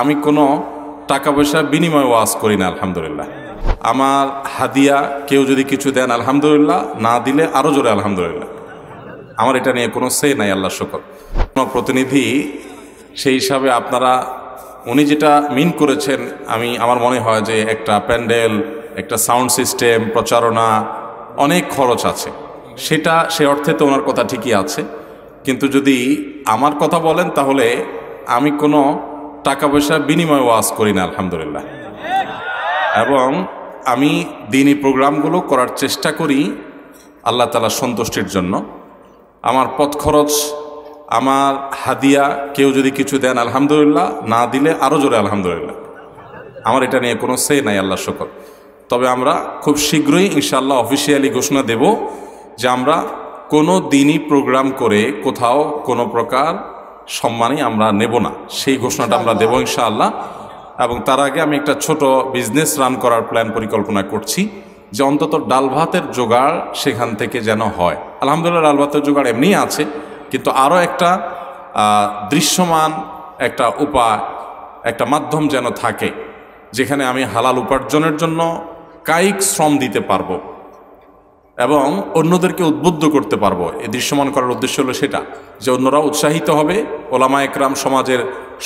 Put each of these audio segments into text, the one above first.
আমি কোনো টাকা পয়সা বিনিময় ওয়াজ করি না আলহামদুলিল্লাহ আমার হাদিয়া কেউ যদি কিছু দেন আলহামদুলিল্লাহ না দিলে আরও জোরে আলহামদুলিল্লাহ আমার এটা নিয়ে কোনো সে নাই আল্লাহ শকর কোনো প্রতিনিধি সেই হিসাবে আপনারা উনি যেটা মিন করেছেন আমি আমার মনে হয় যে একটা প্যান্ডেল একটা সাউন্ড সিস্টেম প্রচারণা অনেক খরচ আছে সেটা সে অর্থে তো ওনার কথা ঠিকই আছে কিন্তু যদি আমার কথা বলেন তাহলে আমি কোনো টাকা পয়সার বিনিময় ওয়াজ করি না আলহামদুলিল্লাহ এবং আমি দিনই প্রোগ্রামগুলো করার চেষ্টা করি আল্লাহ তালা সন্তুষ্টির জন্য আমার পথ খরচ আমার হাদিয়া কেউ যদি কিছু দেন আলহামদুলিল্লাহ না দিলে আরও জোরে আলহামদুলিল্লাহ আমার এটা নিয়ে কোনো সে নাই আল্লাহ শকর তবে আমরা খুব শীঘ্রই ইনশাল্লাহ অফিসিয়ালি ঘোষণা দেব যে আমরা কোনো দিনই প্রোগ্রাম করে কোথাও কোনো প্রকার সম্মানই আমরা নেব না সেই ঘোষণাটা আমরা দেব ইনশাআল্লাহ এবং তার আগে আমি একটা ছোট বিজনেস রান করার প্ল্যান পরিকল্পনা করছি যে অন্তত ডাল ভাতের জোগাড় সেখান থেকে যেন হয় আলহামদুলিল্লাহ ডাল ভাতের জোগাড় এমনিই আছে কিন্তু আরও একটা দৃশ্যমান একটা উপায় একটা মাধ্যম যেন থাকে যেখানে আমি হালাল উপার্জনের জন্য কায়িক শ্রম দিতে পারবো এবং অন্যদেরকে উদ্বুদ্ধ করতে পারবো এ দৃশ্যমান করার উদ্দেশ্য হলো সেটা যে অন্যরা উৎসাহিত হবে ওলামা একরাম সমাজের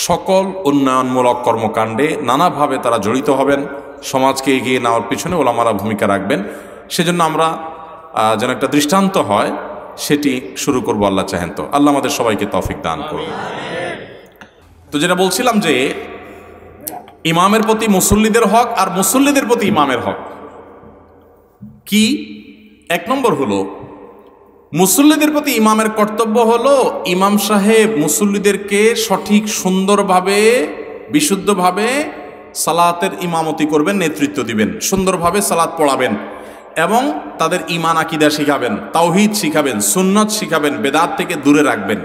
সকল উন্নয়নমূলক কর্মকাণ্ডে নানাভাবে তারা জড়িত হবেন সমাজকে এগিয়ে নেওয়ার পিছনে ওলামারা ভূমিকা রাখবেন সেজন্য আমরা যেন একটা দৃষ্টান্ত হয় সেটি শুরু করবো আল্লাহ চাহেন তো আল্লাহ আমাদের সবাইকে তফিক দান করুন তো যেটা বলছিলাম যে ইমামের প্রতি মুসল্লিদের হক আর মুসল্লিদের প্রতি ইমামের হক কি এক নম্বর হলো মুসল্লিদের প্রতি ইমামের কর্তব্য হলো ইমাম সাহেব মুসল্লিদেরকে সঠিক সুন্দরভাবে বিশুদ্ধভাবে সালাতের ইমামতি করবেন নেতৃত্ব দিবেন সুন্দরভাবে সালাত পড়াবেন এবং তাদের ইমান আকিদা শিখাবেন তাওহিদ শিখাবেন সুন্নত শিখাবেন বেদাত থেকে দূরে রাখবেন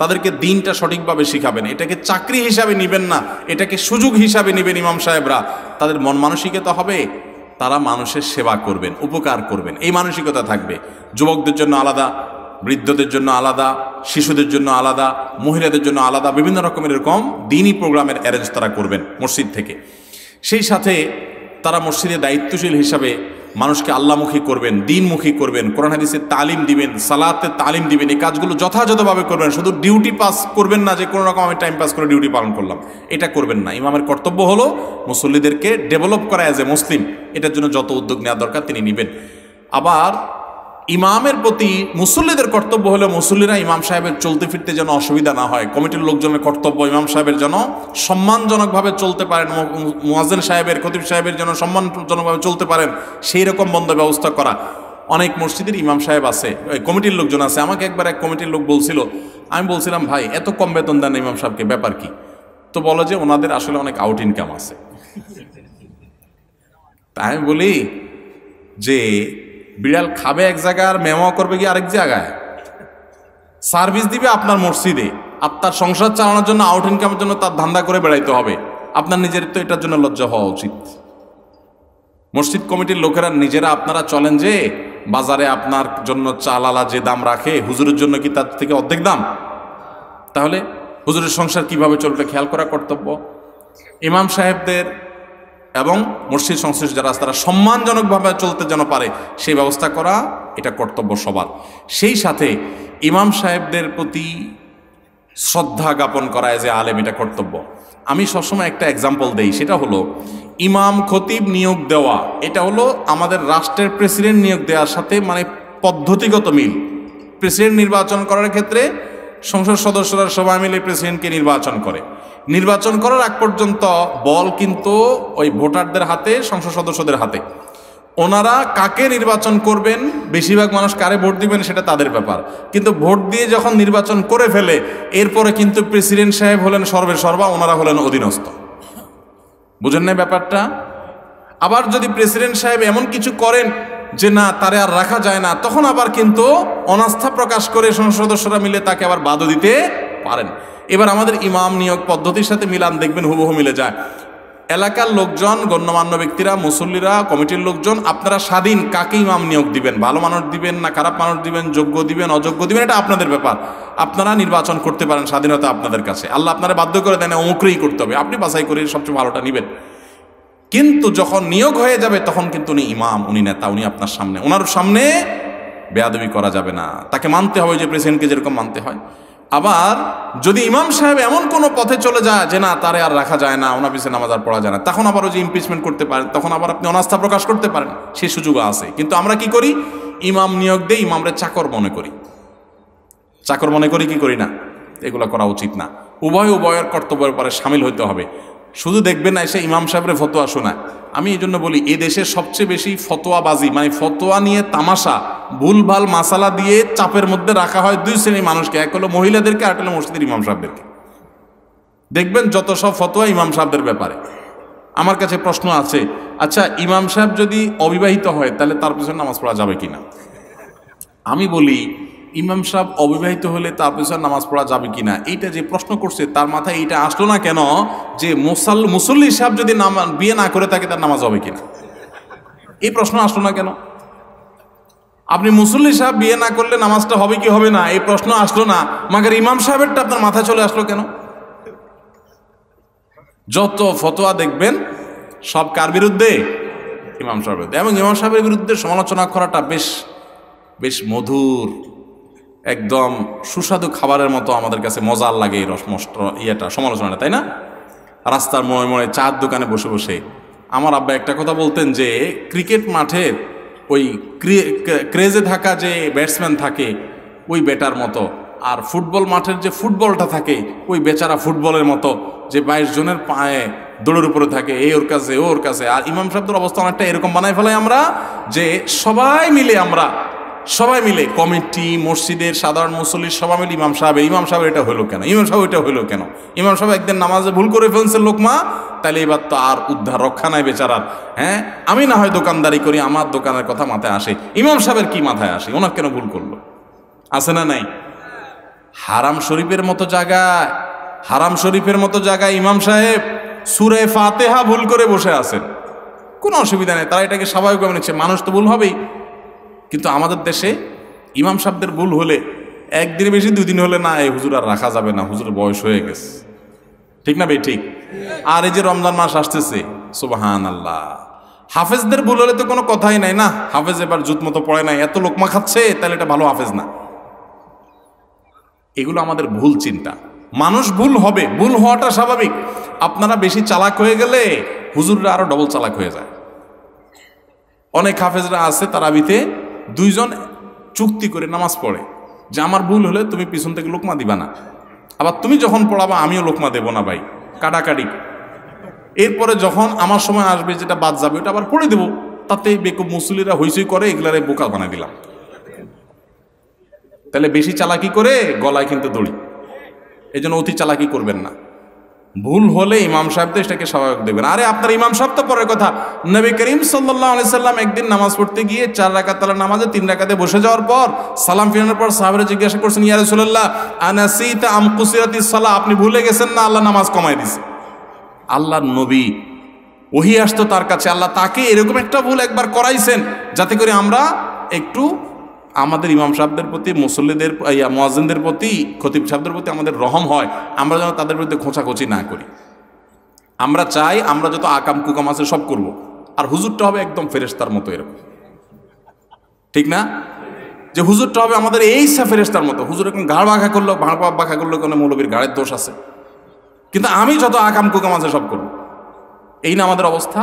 তাদেরকে দিনটা সঠিকভাবে শিখাবেন এটাকে চাকরি হিসাবে নেবেন না এটাকে সুযোগ হিসাবে নেবেন ইমাম সাহেবরা তাদের মন মানসিকতা হবে তারা মানুষের সেবা করবেন উপকার করবেন এই মানসিকতা থাকবে যুবকদের জন্য আলাদা বৃদ্ধদের জন্য আলাদা শিশুদের জন্য আলাদা মহিলাদের জন্য আলাদা বিভিন্ন রকমের এরকম দিনই প্রোগ্রামের অ্যারেঞ্জ তারা করবেন মসজিদ থেকে সেই সাথে তারা মসজিদে দায়িত্বশীল হিসাবে মানুষকে আল্লামুখী করবেন দিনমুখী করবেন কোরআন হাদিসে তালিম দিবেন সালাতে তালিম দিবেন এই কাজগুলো যথাযথভাবে করবেন শুধু ডিউটি পাস করবেন না যে কোনো রকম আমি টাইম পাস করে ডিউটি পালন করলাম এটা করবেন না ইমামের কর্তব্য হলো মুসল্লিদেরকে ডেভেলপ করা অ্যাজ এ মুসলিম এটার জন্য যত উদ্যোগ নেওয়া দরকার তিনি নেবেন আবার ইমামের প্রতি মুসল্লিদের কর্তব্য হলো মুসল্লিরা ইমাম সাহেবের চলতে ফিরতে যেন অসুবিধা না হয় কমিটির লোকজনের কর্তব্য ইমাম সাহেবের যেন সম্মানজনকভাবে চলতে পারেন মুয়াজেন সাহেবের খতিব সাহেবের যেন সম্মানজনকভাবে চলতে পারেন সেই রকম বন্ধ ব্যবস্থা করা অনেক মসজিদের ইমাম সাহেব আছে কমিটির লোকজন আছে আমাকে একবার এক কমিটির লোক বলছিল আমি বলছিলাম ভাই এত কম বেতন দেন ইমাম সাহেবকে ব্যাপার কি তো বলো যে ওনাদের আসলে অনেক আউট ইনকাম আছে তাই আমি বলি যে বিড়াল খাবে এক জায়গায় আর মেমাও করবে কি আরেক জায়গায় সার্ভিস দিবে আপনার মসজিদে আপনার সংসার চালানোর জন্য আউট ইনকামের জন্য তার ধান্দা করে বেড়াইতে হবে আপনার নিজের তো এটার জন্য লজ্জা হওয়া উচিত মসজিদ কমিটির লোকেরা নিজেরা আপনারা চলেন যে বাজারে আপনার জন্য চালালা যে দাম রাখে হুজুরের জন্য কি তার থেকে অর্ধেক দাম তাহলে হুজুরের সংসার কিভাবে চলবে খেয়াল করা কর্তব্য ইমাম সাহেবদের এবং মসজিদ সংশ্লিষ্ট যারা তারা সম্মানজনকভাবে চলতে যেন পারে সেই ব্যবস্থা করা এটা কর্তব্য সবার সেই সাথে ইমাম সাহেবদের প্রতি শ্রদ্ধা জ্ঞাপন করা যে আলেম এটা কর্তব্য আমি সবসময় একটা এক্সাম্পল দেই সেটা হলো ইমাম খতিব নিয়োগ দেওয়া এটা হলো আমাদের রাষ্ট্রের প্রেসিডেন্ট নিয়োগ দেওয়ার সাথে মানে পদ্ধতিগত মিল প্রেসিডেন্ট নির্বাচন করার ক্ষেত্রে সংসদ সদস্যরা সবাই মিলে প্রেসিডেন্টকে নির্বাচন করে নির্বাচন করার আগ পর্যন্ত বল কিন্তু ওই ভোটারদের হাতে সংসদ সদস্যদের হাতে ওনারা কাকে নির্বাচন করবেন বেশিরভাগ মানুষ কারে ভোট দিবেন সেটা তাদের ব্যাপার কিন্তু ভোট দিয়ে যখন নির্বাচন করে ফেলে এরপরে কিন্তু প্রেসিডেন্ট সাহেব হলেন সর্বে সর্বা ওনারা হলেন অধীনস্থ বুঝেন না ব্যাপারটা আবার যদি প্রেসিডেন্ট সাহেব এমন কিছু করেন যে না তারে আর রাখা যায় না তখন আবার কিন্তু অনাস্থা প্রকাশ করে সংসদ সদস্যরা মিলে তাকে আবার বাদও দিতে পারেন এবার আমাদের ইমাম নিয়োগ পদ্ধতির সাথে মিলান দেখবেন হুবহু মিলে যায় এলাকার লোকজন গণ্যমান্য ব্যক্তিরা মুসল্লিরা কমিটির লোকজন আপনারা স্বাধীন কাকে ইমাম নিয়োগ দিবেন ভালো মানুষ দিবেন না খারাপ মানুষ দিবেন যোগ্য দিবেন অযোগ্য দিবেন এটা আপনাদের ব্যাপার আপনারা নির্বাচন করতে পারেন স্বাধীনতা আপনাদের কাছে আল্লাহ আপনারা বাধ্য করে দেন অমুকরেই করতে হবে আপনি বাছাই করে সবচেয়ে ভালোটা নেবেন কিন্তু যখন নিয়োগ হয়ে যাবে তখন কিন্তু উনি ইমাম উনি নেতা উনি আপনার সামনে ওনার সামনে বেয়াদবি করা যাবে না তাকে মানতে হবে যে প্রেসিডেন্টকে যেরকম মানতে হয় আবার যদি ইমাম সাহেব এমন কোনো পথে চলে যায় যে না তারে আর রাখা যায় না ওনার নামাজ আর পড়া যায় না তখন আবার ওই যে ইমপিচমেন্ট করতে পারেন তখন আবার আপনি অনাস্থা প্রকাশ করতে পারেন সে সুযোগ আছে কিন্তু আমরা কি করি ইমাম নিয়োগ দিয়ে ইমামরে চাকর মনে করি চাকর মনে করি কি করি না এগুলো করা উচিত না উভয় উভয়ের কর্তব্যের পরে সামিল হইতে হবে শুধু দেখবেন না এসে ইমাম সাহেবের ফতোয়া শোনায় আমি এই জন্য বলি এ দেশে সবচেয়ে বেশি ফতোয়াবাজি মানে ফতোয়া নিয়ে তামাশা ভুলভাল মাসালা দিয়ে চাপের মধ্যে রাখা হয় দুই শ্রেণীর মানুষকে এক হলো মহিলাদেরকে আর হলো মসজিদের ইমাম সাহেবদেরকে দেখবেন যত সব ফতোয়া ইমাম সাহেবদের ব্যাপারে আমার কাছে প্রশ্ন আছে আচ্ছা ইমাম সাহেব যদি অবিবাহিত হয় তাহলে তার পিছনে নামাজ পড়া যাবে কিনা আমি বলি ইমাম সাহেব অবিবাহিত হলে তার পিছন নামাজ পড়া যাবে কি না এইটা যে প্রশ্ন করছে তার মাথায় এইটা আসলো না কেন যে মুসাল মুসল্লি সাহেব যদি নামা বিয়ে না করে থাকে তার নামাজ হবে কিনা এই প্রশ্ন আসলো না কেন আপনি মুসল্লি সাহেব বিয়ে না করলে নামাজটা হবে কি হবে না এই প্রশ্ন আসলো না মাগের ইমাম সাহেবেরটা আপনার মাথায় চলে আসলো কেন যত ফতোয়া দেখবেন সব কার বিরুদ্ধে ইমাম সাহেবের এবং ইমাম সাহেবের বিরুদ্ধে সমালোচনা করাটা বেশ বেশ মধুর একদম সুস্বাদু খাবারের মতো আমাদের কাছে মজার লাগে এই রস মষ্ট ইয়েটা সমালোচনাটা তাই না রাস্তার মনে মনে চার দোকানে বসে বসে আমার আব্বা একটা কথা বলতেন যে ক্রিকেট মাঠে ওই ক্রেজে থাকা যে ব্যাটসম্যান থাকে ওই ব্যাটার মতো আর ফুটবল মাঠের যে ফুটবলটা থাকে ওই বেচারা ফুটবলের মতো যে বাইশ জনের পায়ে দৌড়ের উপরে থাকে এই ওর কাছে ওর কাছে আর ইমাম সাহেবদের অবস্থা অনেকটা এরকম বানাই ফেলাই আমরা যে সবাই মিলে আমরা সবাই মিলে কমিটি মসজিদের সাধারণ মুসল্লির সবাই মিলে ইমাম সাহেব ইমাম সাহেব এটা হলো কেন ইমাম সাহেব এটা হলো কেন ইমাম সাহেব একদিন নামাজে ভুল করে ফেলছে লোকমা তাহলে এবার তো আর উদ্ধার রক্ষা নাই বেচারার হ্যাঁ আমি না হয় দোকানদারি করি আমার দোকানের কথা মাথায় আসে ইমাম সাহেবের কি মাথায় আসে ওনার কেন ভুল করলো আছে না নাই হারাম শরীফের মতো জায়গায় হারাম শরীফের মতো জায়গায় ইমাম সাহেব সুরে ফাতেহা ভুল করে বসে আছেন কোনো অসুবিধা নেই তারা এটাকে স্বাভাবিক মেনেছে মানুষ তো ভুল হবেই কিন্তু আমাদের দেশে ইমাম সাহেবদের ভুল হলে একদিন বেশি দুদিন হলে না এই হুজুর আর রাখা যাবে না হুজুর বয়স হয়ে গেছে ঠিক না ভাই ঠিক আর এই যে রমজান মাস আসতেছে সুবাহান আল্লাহ হাফেজদের ভুল হলে তো কোনো কথাই নাই না হাফেজ এবার জুত মতো পড়ে নাই এত লোকমা খাচ্ছে তাহলে এটা ভালো হাফেজ না এগুলো আমাদের ভুল চিন্তা মানুষ ভুল হবে ভুল হওয়াটা স্বাভাবিক আপনারা বেশি চালাক হয়ে গেলে হুজুররা আরো ডবল চালাক হয়ে যায় অনেক হাফেজরা আছে তারাবিতে দুইজন চুক্তি করে নামাজ পড়ে যে আমার ভুল হলে তুমি পিছন থেকে লোকমা দিবা না আবার তুমি যখন পড়াবা আমিও লোকমা দেব না ভাই কাটাকাটি এরপরে যখন আমার সময় আসবে যেটা বাদ যাবে ওটা আবার পড়ে দেবো তাতে বেকুব মুসলিরা হইসই করে এগুলারে বোকা বানাই দিলাম তাহলে বেশি চালাকি করে গলায় কিন্তু দড়ি এই জন্য অতি চালাকি করবেন না ভুল হলে ইমাম তো সেটাকে স্বাভাবিক দেবেন আরে আপনার ইমাম সাহেব তো পরের কথা নবী করিম সাল্লাহ সাল্লাম একদিন নামাজ পড়তে গিয়ে চার রাকাত তালা নামাজে তিন রাকাতে বসে যাওয়ার পর সালাম ফিরানোর পর সাহাবেরা জিজ্ঞাসা করছেন ইয়া রসুল্লাহ আনাসি তা আমকুসিরাতি সালাহ আপনি ভুলে গেছেন না আল্লাহ নামাজ কমাই দিছে আল্লাহ নবী ওহি আসতো তার কাছে আল্লাহ তাকে এরকম একটা ভুল একবার করাইছেন যাতে করে আমরা একটু আমাদের ইমাম সাহেবদের প্রতি মুসল্লিদের ইয়া মোয়াজিনদের প্রতি খতিব সাহেবদের প্রতি আমাদের রহম হয় আমরা যেন তাদের বিরুদ্ধে খোঁচাখোঁচি না করি আমরা চাই আমরা যত আকাম কুকাম আছে সব করব। আর হুজুরটা হবে একদম ফেরেস্তার মতো এরকম ঠিক না যে হুজুরটা হবে আমাদের এই ফেরেস্তার মতো হুজুর এখন গাড় বাঘা করলো ভাঁড় বাঘা করলো কোনো মৌলবীর গাড়ের দোষ আছে কিন্তু আমি যত আকাম কুকাম আছে সব করব এই না আমাদের অবস্থা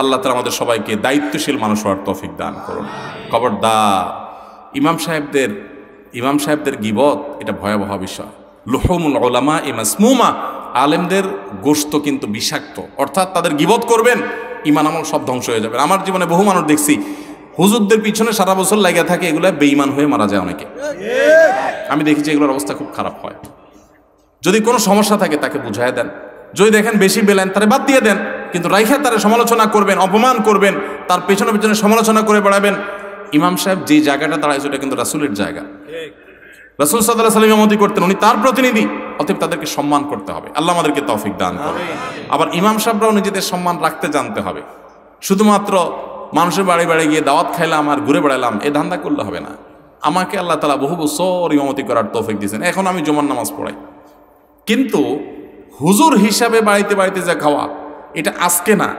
আল্লাহ তালা আমাদের সবাইকে দায়িত্বশীল মানুষ হওয়ার তফিক দান করুন খবরদার ইমাম সাহেবদের ইমাম সাহেবদের গিবত এটা ভয়াবহ বিষয় লোহমুল ওলামা ইমাসমুমা আলেমদের গোস্ত কিন্তু বিষাক্ত অর্থাৎ তাদের গিবত করবেন ইমান আমল সব ধ্বংস হয়ে যাবে আমার জীবনে বহু মানুষ দেখছি হুজুরদের পিছনে সারা বছর লেগে থাকে এগুলো বেইমান হয়ে মারা যায় অনেকে আমি দেখি যে এগুলোর অবস্থা খুব খারাপ হয় যদি কোনো সমস্যা থাকে তাকে বুঝায় দেন যদি দেখেন বেশি বেলেন তারা বাদ দিয়ে দেন কিন্তু রাইখা তারা সমালোচনা করবেন অপমান করবেন তার পেছনে পেছনে সমালোচনা করে বেড়াবেন ইমাম সাহেব যে জায়গাটা দাঁড়ায় সেটা কিন্তু রাসুলের জায়গা রাসুল সাল্লাহ সাল্লাম ইমামতি করতেন উনি তার প্রতিনিধি অতএব তাদেরকে সম্মান করতে হবে আল্লাহ আমাদেরকে তৌফিক দান করে আবার ইমাম সাহেবরাও নিজেদের সম্মান রাখতে জানতে হবে শুধুমাত্র মানুষের বাড়ি বাড়ি গিয়ে দাওয়াত খাইলাম আর ঘুরে বেড়ালাম এ ধান্দা করলে হবে না আমাকে আল্লাহ তালা বহু বছর ইমামতি করার তৌফিক দিয়েছেন এখন আমি জুমার নামাজ পড়াই কিন্তু হুজুর হিসাবে বাড়িতে বাড়িতে যা খাওয়া এটা আজকে না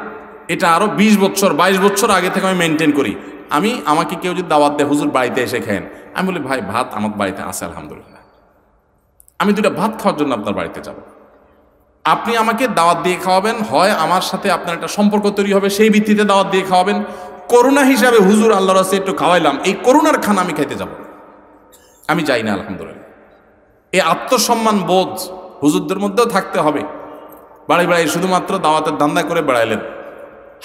এটা আরও বিশ বছর বাইশ বছর আগে থেকে আমি মেনটেন করি আমি আমাকে কেউ যদি দাওয়াত দেয় হুজুর বাড়িতে এসে খেন আমি বলি ভাই ভাত আমার বাড়িতে আছে আলহামদুলিল্লাহ আমি দুটা ভাত খাওয়ার জন্য আপনার বাড়িতে যাব আপনি আমাকে দাওয়াত দিয়ে খাওয়াবেন হয় আমার সাথে আপনার একটা সম্পর্ক তৈরি হবে সেই ভিত্তিতে দাওয়াত দিয়ে খাওয়াবেন করোনা হিসাবে হুজুর আল্লাহর আছে একটু খাওয়াইলাম এই করোনার খানা আমি খাইতে যাব আমি যাই না আলহামদুলিল্লাহ এই আত্মসম্মান বোধ হুজুরদের মধ্যেও থাকতে হবে বাড়ি বাড়ি শুধুমাত্র দাওয়াতের ধান্দা করে বেড়াইলেন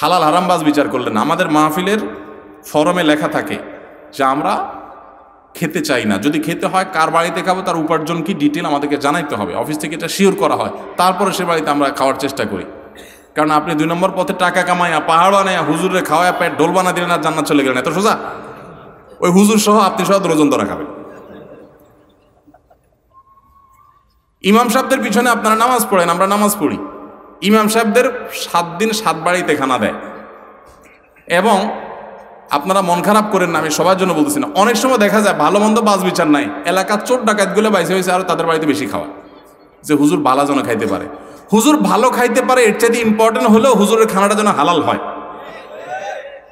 হালাল হারামবাজ বিচার করলেন আমাদের মাহফিলের ফরমে লেখা থাকে যে আমরা খেতে চাই না যদি খেতে হয় কার বাড়িতে খাবো তার উপার্জন কি ডিটেল আমাদেরকে জানাইতে হবে অফিস থেকে এটা শিওর করা হয় তারপরে সে বাড়িতে আমরা খাওয়ার চেষ্টা করি কারণ আপনি দুই নম্বর পথে টাকা কামাইয়া পাহাড় বানাইয়া হুজুরে খাওয়ায় প্যাট ডোল বানা দিলেন আর জানা চলে গেলেন এত সোজা ওই হুজুর সহ আপনি সহ দ্রজন ধরা খাবেন ইমাম সাহেবদের পিছনে আপনারা নামাজ পড়েন আমরা নামাজ পড়ি ইমাম সাহেবদের সাত দিন সাত বাড়িতে খানা দেয় এবং আপনারা মন খারাপ করেন না আমি সবার জন্য বলতেছি না অনেক সময় দেখা যায় ভালো মন্দ বাস বিচার নাই এলাকার চোর ডাকাতগুলো বাইসে হয়েছে আর তাদের বাড়িতে বেশি খাওয়া যে হুজুর বালা যেন খাইতে পারে হুজুর ভালো খাইতে পারে এর চাইতে ইম্পর্টেন্ট হলেও হুজুরের খানাটা যেন হালাল হয়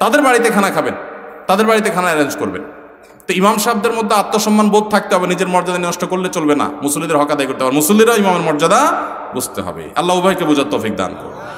তাদের বাড়িতে খানা খাবেন তাদের বাড়িতে খানা অ্যারেঞ্জ করবেন তো ইমাম সাহেবদের মধ্যে আত্মসম্মান বোধ থাকতে হবে নিজের মর্যাদা নষ্ট করলে চলবে না মুসলিদের হকাদাই করতে হবে মুসল্লিরা ইমামের মর্যাদা বুঝতে হবে আল্লাহ উভয়কে বোঝার তফিক দান করবে